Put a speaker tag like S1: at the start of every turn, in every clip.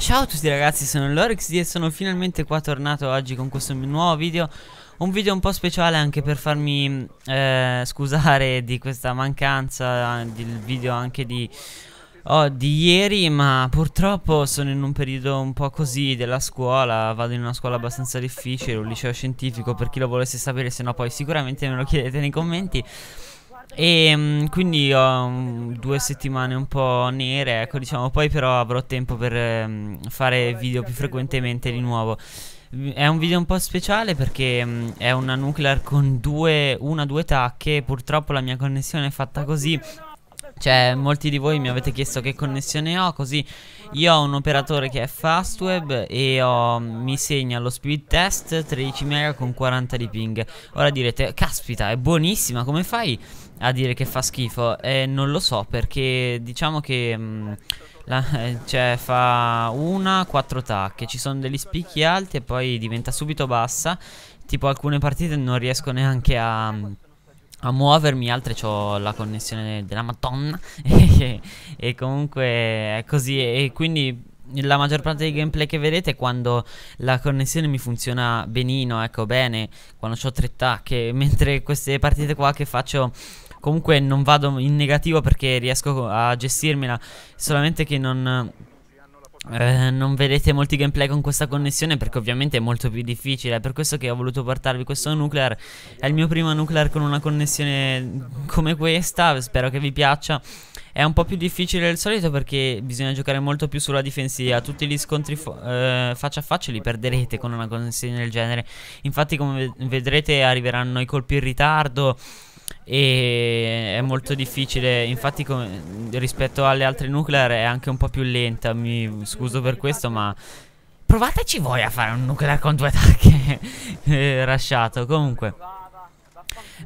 S1: Ciao a tutti ragazzi, sono Lorix e sono finalmente qua tornato oggi con questo nuovo video Un video un po' speciale anche per farmi eh, scusare di questa mancanza del video anche di, oh, di ieri Ma purtroppo sono in un periodo un po' così della scuola Vado in una scuola abbastanza difficile, un liceo scientifico per chi lo volesse sapere Se no poi sicuramente me lo chiedete nei commenti e ehm, quindi ho mm, due settimane un po' nere, ecco diciamo, poi però avrò tempo per mm, fare video più frequentemente di nuovo. Mm, è un video un po' speciale perché è una nuclear con due, una due tacche, purtroppo la mia connessione è fatta così, cioè molti di voi mi avete chiesto che connessione ho così io ho un operatore che è Fastweb e ho, mi segna lo speed test 13 mega con 40 di ping. Ora direte, caspita, è buonissima, come fai a dire che fa schifo? Eh, non lo so perché diciamo che... Mh, mm, la, eh, cioè fa una, quattro tacche, ci sono degli spicchi alti e poi diventa subito bassa, tipo alcune partite non riesco neanche a mm, a muovermi, altre ho la connessione della Madonna e, comunque è così e quindi la maggior parte dei gameplay che vedete è quando la connessione mi funziona benino, ecco bene, quando ho tre tacche, mentre queste partite qua che faccio comunque non vado in negativo perché riesco a gestirmela, solamente che non eh, non vedete molti gameplay con questa connessione perché ovviamente è molto più difficile È per questo che ho voluto portarvi questo nuclear È il mio primo nuclear con una connessione come questa Spero che vi piaccia È un po' più difficile del solito perché bisogna giocare molto più sulla difensiva Tutti gli scontri eh, faccia a faccia li perderete con una connessione del genere Infatti come vedrete arriveranno i colpi in ritardo e è molto difficile, infatti rispetto alle altre nuclear è anche un po' più lenta, mi scuso per questo ma provateci voi a fare un nuclear con due attacchi eh, rasciato, comunque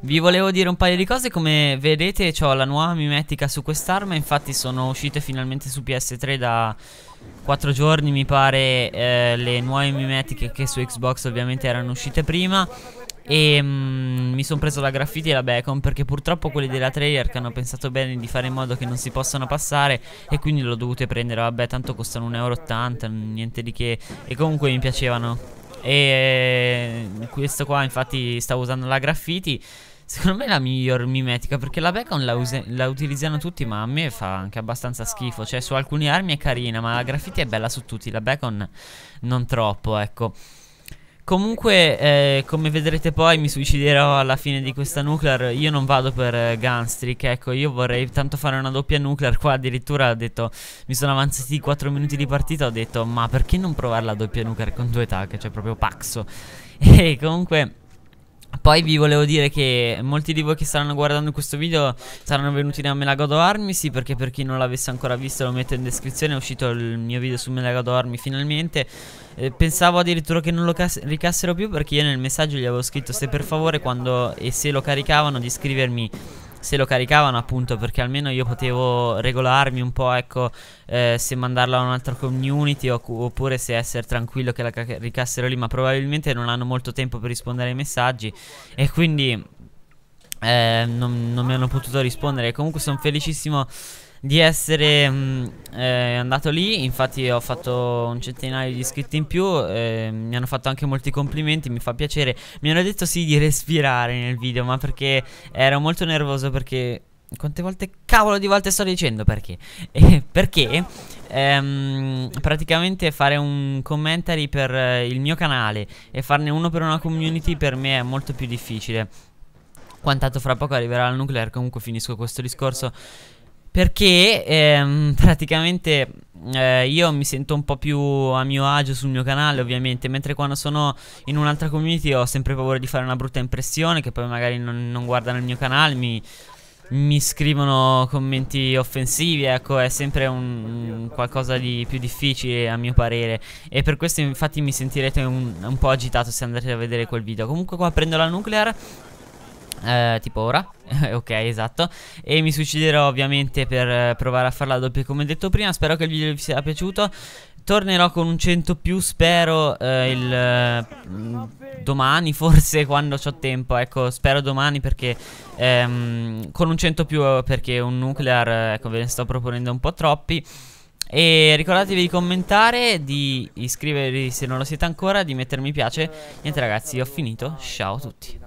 S1: vi volevo dire un paio di cose, come vedete ho la nuova mimetica su quest'arma, infatti sono uscite finalmente su PS3 da 4 giorni mi pare eh, le nuove mimetiche che su Xbox ovviamente erano uscite prima e mm, mi sono preso la graffiti e la bacon perché purtroppo quelli della Treyarch hanno pensato bene di fare in modo che non si possano passare e quindi l'ho dovute prendere, vabbè tanto costano 1,80€, niente di che e comunque mi piacevano. E mm, questo qua infatti stavo usando la graffiti Secondo me è la miglior mimetica perché la bacon la, la, utilizzano tutti ma a me fa anche abbastanza schifo Cioè su alcune armi è carina ma la graffiti è bella su tutti, la bacon non troppo ecco Comunque, eh, come vedrete poi, mi suiciderò alla fine di questa nuclear. Io non vado per eh, Gunstreak, ecco, io vorrei tanto fare una doppia nuclear. Qua addirittura ho detto, mi sono avanzati 4 minuti di partita, ho detto, ma perché non provare la doppia nuclear con due tag? Cioè, proprio paxo. E comunque poi vi volevo dire che molti di voi che staranno guardando questo video saranno venuti da Melagado Army, sì perché per chi non l'avesse ancora visto lo metto in descrizione, è uscito il mio video su Melagado Army finalmente. Eh, pensavo addirittura che non lo ricassero più perché io nel messaggio gli avevo scritto se per favore quando e se lo caricavano di scrivermi se lo caricavano appunto perché almeno io potevo regolarmi un po' ecco eh, se mandarlo a un'altra community oppure se essere tranquillo che la caricassero lì ma probabilmente non hanno molto tempo per rispondere ai messaggi e quindi eh, non, non mi hanno potuto rispondere comunque sono felicissimo di essere mh, mm, eh, andato lì, infatti ho fatto un centinaio di iscritti in più, eh, mi hanno fatto anche molti complimenti, mi fa piacere, mi hanno detto sì di respirare nel video, ma perché ero molto nervoso perché... Quante volte cavolo di volte sto dicendo perché? Eh, perché ehm, praticamente fare un commentary per eh, il mio canale e farne uno per una community per me è molto più difficile. Quantato fra poco arriverà al nuclear comunque finisco questo discorso. Perché ehm, praticamente eh, io mi sento un po' più a mio agio sul mio canale ovviamente mentre quando sono in un'altra community ho sempre paura di fare una brutta impressione che poi magari non, non guardano il mio canale mi, mi, scrivono commenti offensivi ecco è sempre un, un, qualcosa di più difficile a mio parere e per questo infatti mi sentirete un, un po' agitato se andate a vedere quel video comunque qua prendo la nuclear eh, tipo ora Ok esatto E mi suiciderò ovviamente per eh, provare a farla doppia come detto prima Spero che il video vi sia piaciuto Tornerò con un 100 più spero eh, il eh, domani forse quando ho tempo Ecco spero domani perché ehm, con un 100 più eh, perché un nuclear ecco ve ne sto proponendo un po' troppi e ricordatevi di commentare, di iscrivervi se non lo siete ancora, di mettermi piace. Niente ragazzi, ho finito. Ciao a tutti.